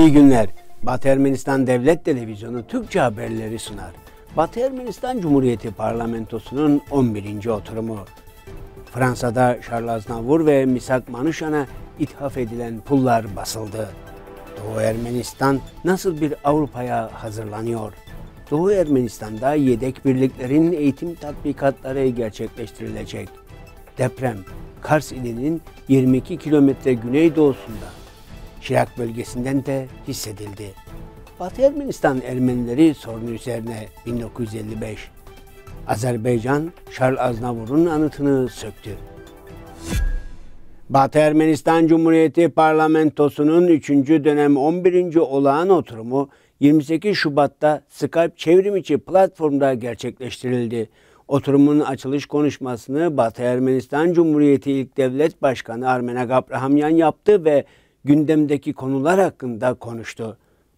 İyi günler. Batı Ermenistan Devlet Televizyonu Türkçe haberleri sunar. Batı Ermenistan Cumhuriyeti Parlamentosu'nun 11. oturumu. Fransa'da Charles Aznavour ve Misak Manuşan'a ithaf edilen pullar basıldı. Doğu Ermenistan nasıl bir Avrupa'ya hazırlanıyor? Doğu Ermenistan'da yedek birliklerin eğitim tatbikatları gerçekleştirilecek. Deprem, Kars ilinin 22 kilometre güneydoğusunda Şirak bölgesinden de hissedildi. Batı Ermenistan Ermenileri sorunu üzerine 1955 Azerbaycan Şarl Aznavur'un anıtını söktü. Batı Ermenistan Cumhuriyeti Parlamentosu'nun 3. dönem 11. olağan oturumu 28 Şubat'ta Skype çevrimiçi platformda gerçekleştirildi. Oturumun açılış konuşmasını Batı Ermenistan Cumhuriyeti İlk Devlet Başkanı Armena Gabrahamyan yaptı ve gündemdeki konular hakkında konuştu.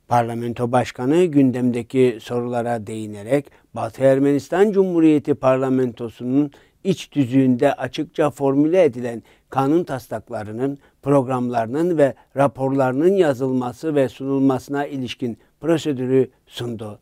Parlamento Başkanı gündemdeki sorulara değinerek Batı Ermenistan Cumhuriyeti Parlamentosu'nun iç tüzüğünde açıkça formüle edilen kanun taslaklarının, programlarının ve raporlarının yazılması ve sunulmasına ilişkin prosedürü sundu.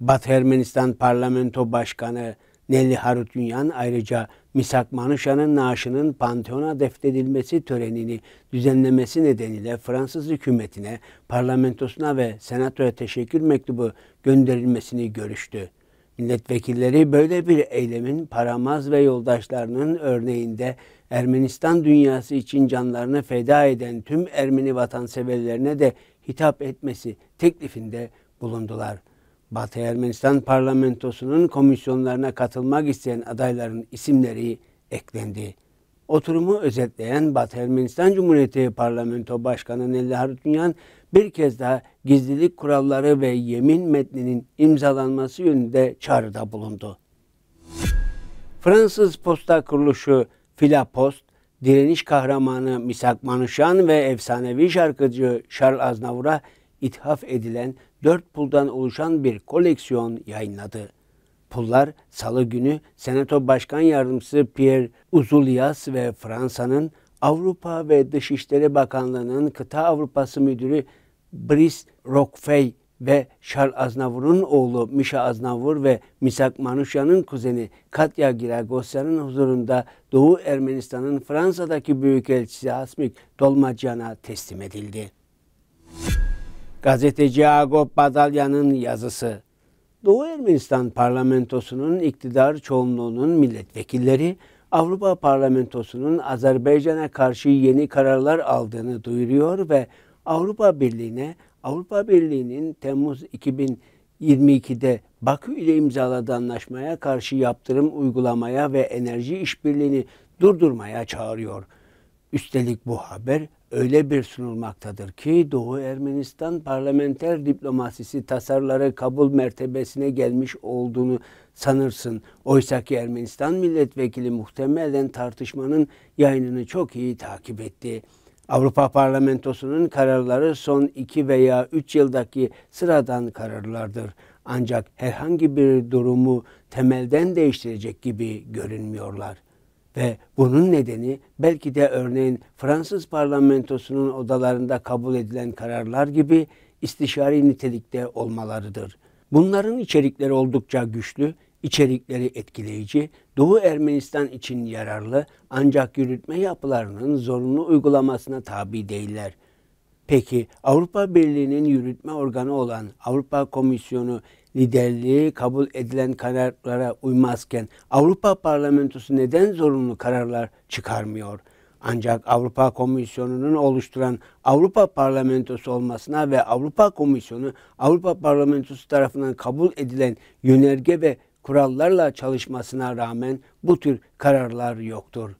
Batı Ermenistan Parlamento Başkanı Nelli Harutyunyan ayrıca Misak Manuşa'nın naaşının Panteon'a defnedilmesi törenini düzenlemesi nedeniyle Fransız hükümetine, parlamentosuna ve senatoya teşekkür mektubu gönderilmesini görüştü. Milletvekilleri böyle bir eylemin Paramaz ve yoldaşlarının örneğinde Ermenistan dünyası için canlarını feda eden tüm Ermeni vatanseverlerine de hitap etmesi teklifinde bulundular.'' Batı Ermenistan parlamentosunun komisyonlarına katılmak isteyen adayların isimleri eklendi. Oturumu özetleyen Batı Ermenistan Cumhuriyeti Parlamento Başkanı Nelli Harutyunyan bir kez daha gizlilik kuralları ve yemin metninin imzalanması yönünde çağrıda bulundu. Fransız posta kuruluşu Filapost, direniş kahramanı Misak Manuşan ve efsanevi şarkıcı Charles Aznavur'a ithaf edilen dört puldan oluşan bir koleksiyon yayınladı. Pullar salı günü Senato Başkan Yardımcısı Pierre Uzulias ve Fransa'nın Avrupa ve Dışişleri Bakanlığı'nın Kıta Avrupası Müdürü Brice Rockfey ve Charles Aznavur'un oğlu Misha Aznavur ve Misak Manuşyan'ın kuzeni Katya Giragosya'nın huzurunda Doğu Ermenistan'ın Fransa'daki büyükelçisi Hasmik Dolmacan'a teslim edildi. Gazeteci Agop Badalya'nın yazısı. Doğu Ermenistan parlamentosunun iktidar çoğunluğunun milletvekilleri Avrupa parlamentosunun Azerbaycan'a karşı yeni kararlar aldığını duyuruyor ve Avrupa Birliği'ne Avrupa Birliği'nin Temmuz 2022'de Bakü ile imzaladığı anlaşmaya karşı yaptırım uygulamaya ve enerji işbirliğini durdurmaya çağırıyor. Üstelik bu haber öyle bir sunulmaktadır ki Doğu Ermenistan parlamenter diplomasisi tasarları kabul mertebesine gelmiş olduğunu sanırsın. Oysa ki Ermenistan milletvekili muhtemelen tartışmanın yayınını çok iyi takip etti. Avrupa Parlamentosu'nun kararları son iki veya üç yıldaki sıradan kararlardır. Ancak herhangi bir durumu temelden değiştirecek gibi görünmüyorlar. Ve bunun nedeni belki de örneğin Fransız parlamentosunun odalarında kabul edilen kararlar gibi istişari nitelikte olmalarıdır. Bunların içerikleri oldukça güçlü, içerikleri etkileyici, Doğu Ermenistan için yararlı ancak yürütme yapılarının zorunlu uygulamasına tabi değiller. Peki Avrupa Birliği'nin yürütme organı olan Avrupa Komisyonu liderliği kabul edilen kararlara uymazken Avrupa Parlamentosu neden zorunlu kararlar çıkarmıyor? Ancak Avrupa Komisyonu'nun oluşturan Avrupa Parlamentosu olmasına ve Avrupa Komisyonu Avrupa Parlamentosu tarafından kabul edilen yönerge ve kurallarla çalışmasına rağmen bu tür kararlar yoktur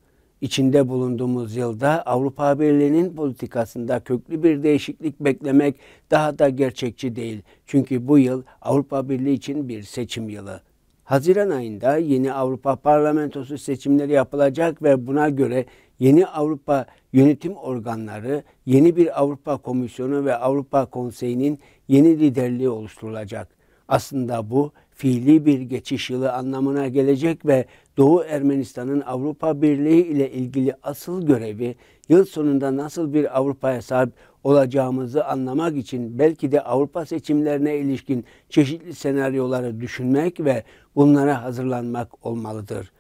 içinde bulunduğumuz yılda Avrupa Birliği'nin politikasında köklü bir değişiklik beklemek daha da gerçekçi değil. Çünkü bu yıl Avrupa Birliği için bir seçim yılı. Haziran ayında yeni Avrupa Parlamentosu seçimleri yapılacak ve buna göre yeni Avrupa yönetim organları, yeni bir Avrupa Komisyonu ve Avrupa Konseyi'nin yeni liderliği oluşturulacak. Aslında bu fiili bir geçiş yılı anlamına gelecek ve Doğu Ermenistan'ın Avrupa Birliği ile ilgili asıl görevi yıl sonunda nasıl bir Avrupa'ya sahip olacağımızı anlamak için belki de Avrupa seçimlerine ilişkin çeşitli senaryoları düşünmek ve bunlara hazırlanmak olmalıdır.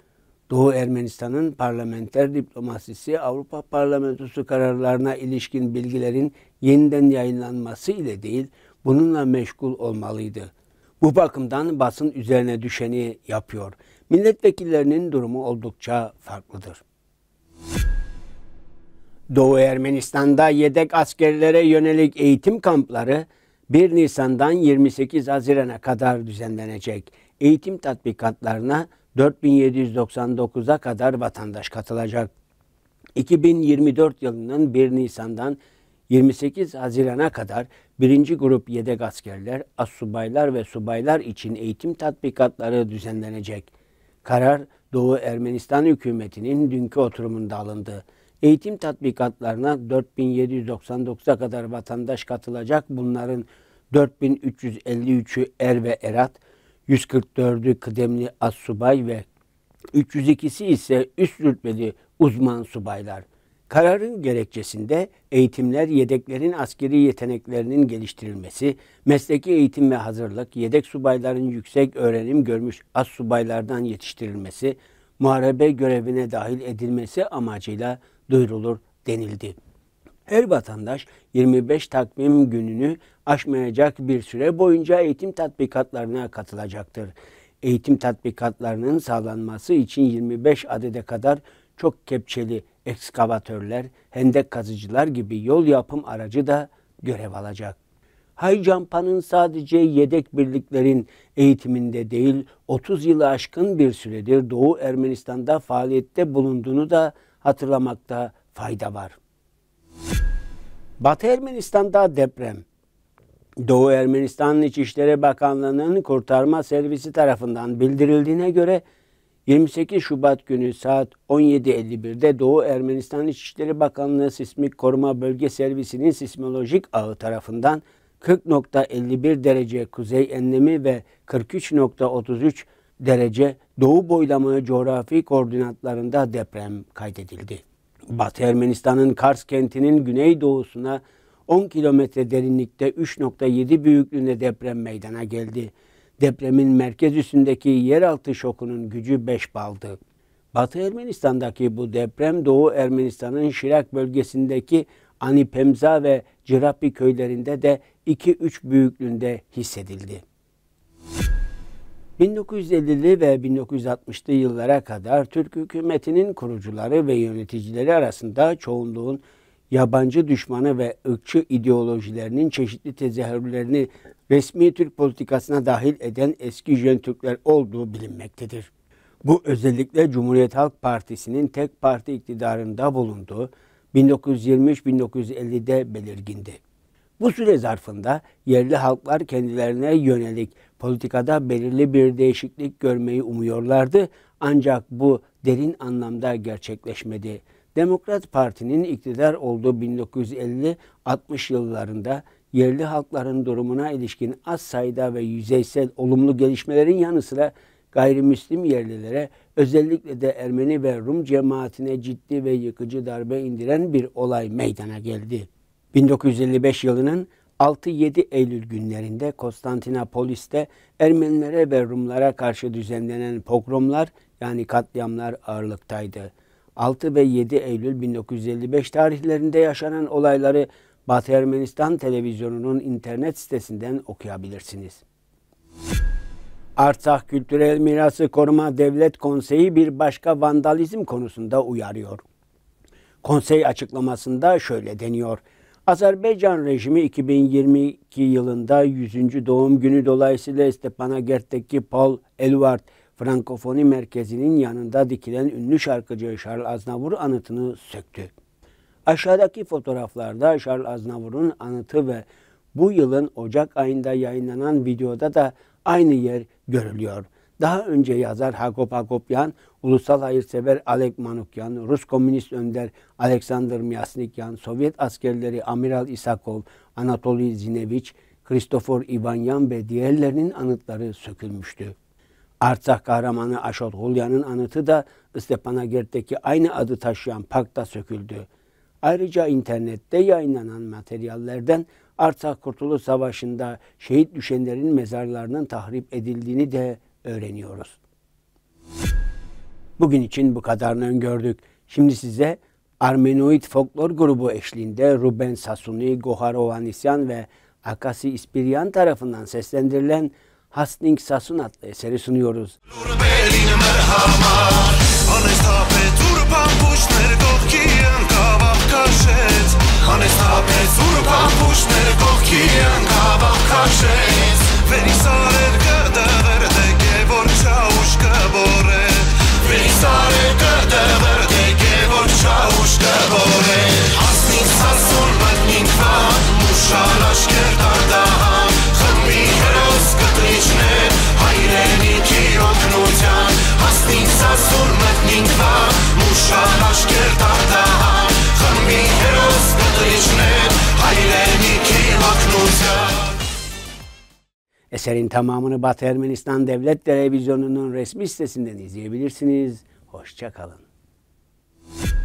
Doğu Ermenistan'ın parlamenter diplomasisi Avrupa Parlamentosu kararlarına ilişkin bilgilerin yeniden yayınlanması ile değil, bununla meşgul olmalıydı. Bu bakımdan basın üzerine düşeni yapıyor. Milletvekillerinin durumu oldukça farklıdır. Doğu Ermenistan'da yedek askerlere yönelik eğitim kampları 1 Nisan'dan 28 Haziran'a kadar düzenlenecek. Eğitim tatbikatlarına 4799'a kadar vatandaş katılacak. 2024 yılının 1 Nisan'dan 28 Haziran'a kadar Birinci grup yedek askerler, assubaylar ve subaylar için eğitim tatbikatları düzenlenecek. Karar Doğu Ermenistan hükümetinin dünkü oturumunda alındı. Eğitim tatbikatlarına 4799'a kadar vatandaş katılacak. Bunların 4353'ü er ve erat, 144'ü kıdemli assubay ve 302'si ise üst rütbeli uzman subaylar. Kararın gerekçesinde eğitimler, yedeklerin askeri yeteneklerinin geliştirilmesi, mesleki eğitim ve hazırlık, yedek subayların yüksek öğrenim görmüş az subaylardan yetiştirilmesi, muharebe görevine dahil edilmesi amacıyla duyurulur denildi. Her vatandaş 25 takvim gününü aşmayacak bir süre boyunca eğitim tatbikatlarına katılacaktır. Eğitim tatbikatlarının sağlanması için 25 adede kadar çok kepçeli ekskavatörler, hendek kazıcılar gibi yol yapım aracı da görev alacak. Hay sadece yedek birliklerin eğitiminde değil, 30 yılı aşkın bir süredir Doğu Ermenistan'da faaliyette bulunduğunu da hatırlamakta fayda var. Batı Ermenistan'da deprem. Doğu Ermenistan İçişleri Bakanlığı'nın kurtarma servisi tarafından bildirildiğine göre 28 Şubat günü saat 17.51'de Doğu Ermenistan İçişleri Bakanlığı Sismik Koruma Bölge Servisi'nin sismolojik ağı tarafından 40.51 derece kuzey enlemi ve 43.33 derece doğu Boylamı coğrafi koordinatlarında deprem kaydedildi. Batı Ermenistan'ın Kars kentinin güneydoğusuna 10 kilometre derinlikte 3.7 büyüklüğünde deprem meydana geldi. Depremin merkez üstündeki yeraltı şokunun gücü 5 baldı. Batı Ermenistan'daki bu deprem Doğu Ermenistan'ın Şirak bölgesindeki Anipemza ve Cirapi köylerinde de 2-3 büyüklüğünde hissedildi. 1950'li ve 1960'lı yıllara kadar Türk hükümetinin kurucuları ve yöneticileri arasında çoğunluğun yabancı düşmanı ve ırkçı ideolojilerinin çeşitli tezahürlerini resmi Türk politikasına dahil eden eski Jön Türkler olduğu bilinmektedir. Bu özellikle Cumhuriyet Halk Partisi'nin tek parti iktidarında bulunduğu 1923-1950'de belirgindi. Bu süre zarfında yerli halklar kendilerine yönelik politikada belirli bir değişiklik görmeyi umuyorlardı ancak bu derin anlamda gerçekleşmedi. Demokrat Parti'nin iktidar olduğu 1950-60 yıllarında yerli halkların durumuna ilişkin az sayıda ve yüzeysel olumlu gelişmelerin yanı sıra gayrimüslim yerlilere özellikle de Ermeni ve Rum cemaatine ciddi ve yıkıcı darbe indiren bir olay meydana geldi. 1955 yılının 6-7 Eylül günlerinde Konstantinopolis'te Ermenilere ve Rumlara karşı düzenlenen pogromlar yani katliamlar ağırlıktaydı. 6 ve 7 Eylül 1955 tarihlerinde yaşanan olayları Batı Ermenistan televizyonunun internet sitesinden okuyabilirsiniz. Artsakh Kültürel Mirası Koruma Devlet Konseyi bir başka vandalizm konusunda uyarıyor. Konsey açıklamasında şöyle deniyor. Azerbaycan rejimi 2022 yılında 100. doğum günü dolayısıyla Stepanakert'teki Paul Elvard Frankofoni merkezinin yanında dikilen ünlü şarkıcı Charles Aznavur anıtını söktü. Aşağıdaki fotoğraflarda Charles Aznavur'un anıtı ve bu yılın Ocak ayında yayınlanan videoda da aynı yer görülüyor. Daha önce yazar Hakop Hakopyan, ulusal hayırsever Alek Manukyan, Rus komünist önder Alexander Myasnikyan, Sovyet askerleri Amiral Isakov, Anatoly Zineviç, Kristofor İvanyan ve diğerlerinin anıtları sökülmüştü. Artsakh kahramanı Aşot Hulya'nın anıtı da Stepanakert'teki aynı adı taşıyan parkta söküldü. Ayrıca internette yayınlanan materyallerden Artsakh Kurtuluş Savaşı'nda şehit düşenlerin mezarlarının tahrip edildiğini de öğreniyoruz. Bugün için bu kadarını öngördük. Şimdi size Armenoid folklor grubu eşliğinde Ruben Sasuni, Gohar Ovanisyan ve Akasi İspiryan tarafından seslendirilen Hasning Sasun adlı eseri sunuyoruz. Հանես թափեց ու բամբուշները կողքի ընկավ ախքաշեց Վերիսա zasur metnik dwa Musza na szkiertarda Harmi heros katoliczny Hayleniki Eserin tamamını Batı Ermenistan Devlet Televizyonu'nun resmi sitesinden izleyebilirsiniz. Hoşçakalın. kalın.